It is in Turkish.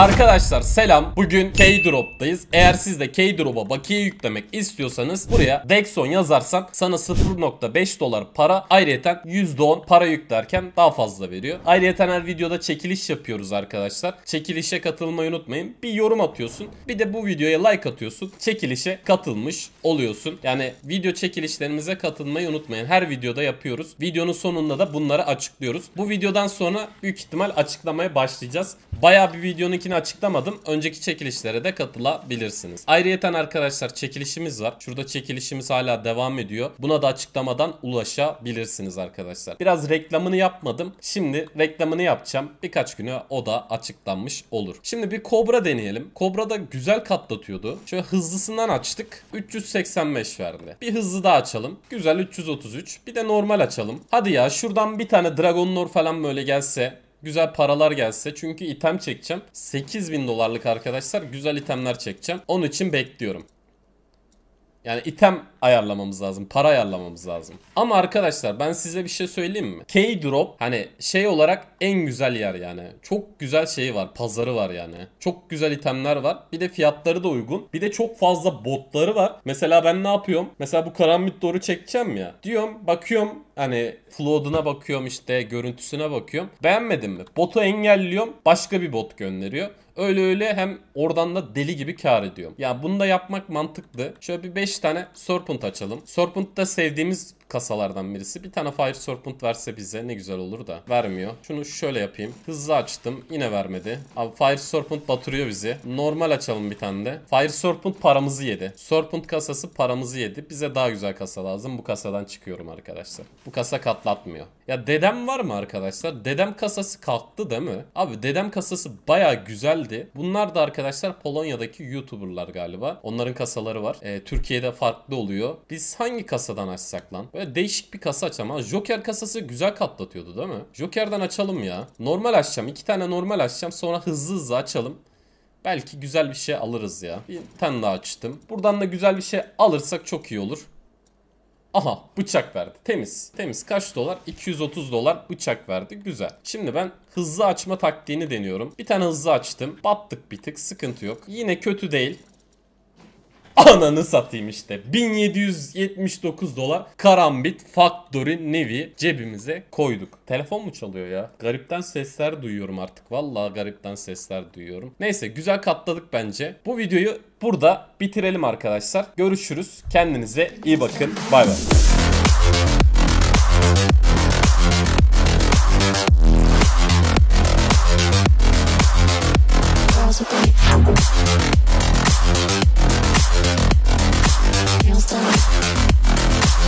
Arkadaşlar selam. Bugün K-Drop'tayız. Eğer siz de K-Drop'a bakiye yüklemek istiyorsanız buraya Dexon yazarsan sana 0.5 dolar para ayrıyeten %10 para yüklerken daha fazla veriyor. Ayrıyeten her videoda çekiliş yapıyoruz arkadaşlar. Çekilişe katılmayı unutmayın. Bir yorum atıyorsun. Bir de bu videoya like atıyorsun. Çekilişe katılmış oluyorsun. Yani video çekilişlerimize katılmayı unutmayın. Her videoda yapıyoruz. Videonun sonunda da bunları açıklıyoruz. Bu videodan sonra büyük ihtimal açıklamaya başlayacağız. Bayağı bir videonun linkini açıklamadım. Önceki çekilişlere de katılabilirsiniz. Ayrıyeten arkadaşlar çekilişimiz var. Şurada çekilişimiz hala devam ediyor. Buna da açıklamadan ulaşabilirsiniz arkadaşlar. Biraz reklamını yapmadım. Şimdi reklamını yapacağım. Birkaç güne o da açıklanmış olur. Şimdi bir kobra deneyelim. Kobra da güzel katlatıyordu. Şöyle hızlısından açtık. 385 verdi. Bir hızlı daha açalım. Güzel 333. Bir de normal açalım. Hadi ya şuradan bir tane Dragon Lore falan böyle gelse güzel paralar gelse. Çünkü item çekeceğim. 8000 dolarlık arkadaşlar güzel itemler çekeceğim. Onun için bekliyorum. Yani item ayarlamamız lazım. Para ayarlamamız lazım. Ama arkadaşlar ben size bir şey söyleyeyim mi? K-Drop hani şey olarak en güzel yer yani. Çok güzel şeyi var. Pazarı var yani. Çok güzel itemler var. Bir de fiyatları da uygun. Bir de çok fazla botları var. Mesela ben ne yapıyorum? Mesela bu karanmit doğru çekeceğim ya. Diyorum bakıyorum hani flood'una bakıyorum işte görüntüsüne bakıyorum. Beğenmedim mi? Botu engelliyorum. Başka bir bot gönderiyor. Öyle öyle hem oradan da deli gibi kar ediyorum. Ya bunu da yapmak mantıklı. Şöyle bir 5 tane sorpunt açalım. Sorpunt da sevdiğimiz kasalardan birisi. Bir tane Fire Serpent verse bize ne güzel olur da. Vermiyor. Şunu şöyle yapayım. Hızlı açtım. Yine vermedi. Abi Fire Serpent batırıyor bizi. Normal açalım bir tane de. Fire Serpent paramızı yedi. Serpent kasası paramızı yedi. Bize daha güzel kasa lazım. Bu kasadan çıkıyorum arkadaşlar. Bu kasa katlatmıyor. Ya dedem var mı arkadaşlar? Dedem kasası kalktı değil mi? Abi dedem kasası baya güzeldi. Bunlar da arkadaşlar Polonya'daki YouTuber'lar galiba. Onların kasaları var. Ee, Türkiye'de farklı oluyor. Biz hangi kasadan açsak lan? Böyle Böyle değişik bir kasa açacağım. Ha, Joker kasası güzel katlatıyordu değil mi? Joker'den açalım ya. Normal açacağım. iki tane normal açacağım. Sonra hızlı hızlı açalım. Belki güzel bir şey alırız ya. Bir tane daha açtım. Buradan da güzel bir şey alırsak çok iyi olur. Aha bıçak verdi. Temiz. Temiz. Kaç dolar? 230 dolar bıçak verdi. Güzel. Şimdi ben hızlı açma taktiğini deniyorum. Bir tane hızlı açtım. Battık bir tık. Sıkıntı yok. Yine kötü değil. Ananı satayım işte. 1779 dolar karambit factory nevi cebimize koyduk. Telefon mu çalıyor ya? Garipten sesler duyuyorum artık. Vallahi garipten sesler duyuyorum. Neyse güzel katladık bence. Bu videoyu burada bitirelim arkadaşlar. Görüşürüz. Kendinize iyi bakın. Bay bay.